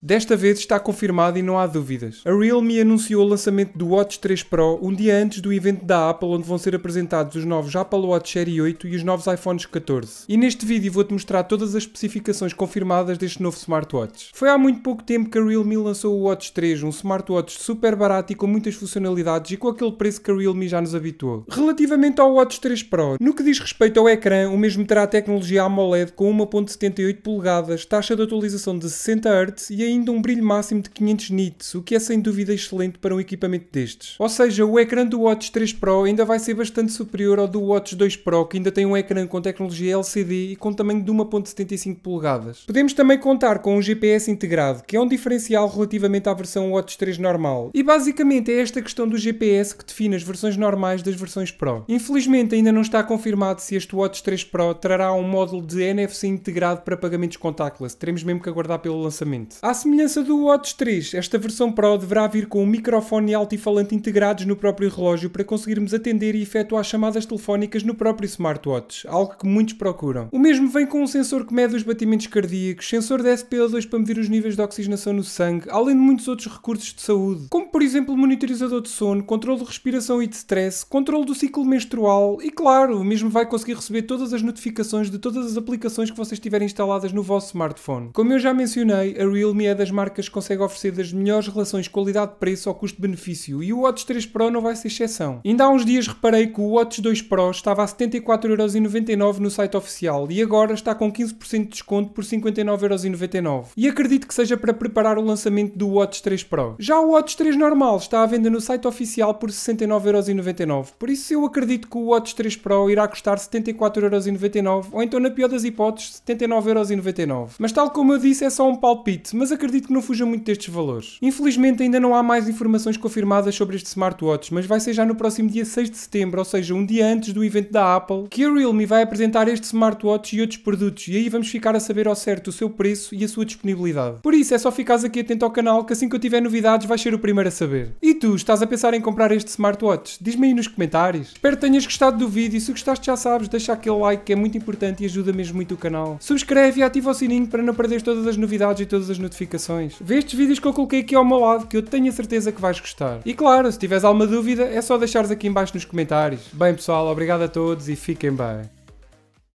Desta vez está confirmado e não há dúvidas. A Realme anunciou o lançamento do Watch 3 Pro um dia antes do evento da Apple, onde vão ser apresentados os novos Apple Watch Series 8 e os novos iPhones 14. E neste vídeo vou-te mostrar todas as especificações confirmadas deste novo smartwatch. Foi há muito pouco tempo que a Realme lançou o Watch 3, um smartwatch super barato e com muitas funcionalidades e com aquele preço que a Realme já nos habituou. Relativamente ao Watch 3 Pro, no que diz respeito ao ecrã, o mesmo terá a tecnologia AMOLED com 1.78 polegadas, taxa de atualização de 60 Hz e a ainda um brilho máximo de 500 nits, o que é sem dúvida excelente para um equipamento destes. Ou seja, o ecrã do Watch 3 Pro ainda vai ser bastante superior ao do Watch 2 Pro, que ainda tem um ecrã com tecnologia LCD e com tamanho de 1.75 polegadas. Podemos também contar com um GPS integrado, que é um diferencial relativamente à versão Watch 3 normal. E basicamente é esta questão do GPS que define as versões normais das versões Pro. Infelizmente ainda não está confirmado se este Watch 3 Pro trará um módulo de NFC integrado para pagamentos contactless. Teremos mesmo que aguardar pelo lançamento. Há semelhança do Watch 3, esta versão Pro deverá vir com um microfone e altifalante integrados no próprio relógio para conseguirmos atender e efetuar chamadas telefónicas no próprio smartwatch, algo que muitos procuram. O mesmo vem com um sensor que mede os batimentos cardíacos, sensor de SpO2 para medir os níveis de oxigenação no sangue, além de muitos outros recursos de saúde, como por exemplo monitorizador de sono, controle de respiração e de stress, controle do ciclo menstrual e claro, o mesmo vai conseguir receber todas as notificações de todas as aplicações que vocês tiverem instaladas no vosso smartphone. Como eu já mencionei, a Realme é das marcas que consegue oferecer das melhores relações qualidade-preço ao custo-benefício e o Watch 3 Pro não vai ser exceção. Ainda há uns dias reparei que o Watch 2 Pro estava a 74,99€ no site oficial e agora está com 15% de desconto por 59,99€. E acredito que seja para preparar o lançamento do Watch 3 Pro. Já o Watch 3 normal está à venda no site oficial por 69,99€, por isso eu acredito que o Watch 3 Pro irá custar 74,99€ ou então na pior das hipóteses 79,99€. Mas tal como eu disse é só um palpite, mas acredito que não fuja muito destes valores. Infelizmente ainda não há mais informações confirmadas sobre este smartwatch, mas vai ser já no próximo dia 6 de setembro, ou seja, um dia antes do evento da Apple, que a Realme vai apresentar este smartwatch e outros produtos, e aí vamos ficar a saber ao certo o seu preço e a sua disponibilidade. Por isso é só ficares aqui atento ao canal, que assim que eu tiver novidades vais ser o primeiro a saber. E tu, estás a pensar em comprar este smartwatch? Diz-me aí nos comentários. Espero que tenhas gostado do vídeo e se gostaste já sabes, deixa aquele like que é muito importante e ajuda mesmo muito o canal. Subscreve e ativa o sininho para não perderes todas as novidades e todas as notificações notificações. Vê estes vídeos que eu coloquei aqui ao meu lado, que eu tenho a certeza que vais gostar. E claro, se tiveres alguma dúvida, é só deixares aqui embaixo nos comentários. Bem pessoal, obrigado a todos e fiquem bem.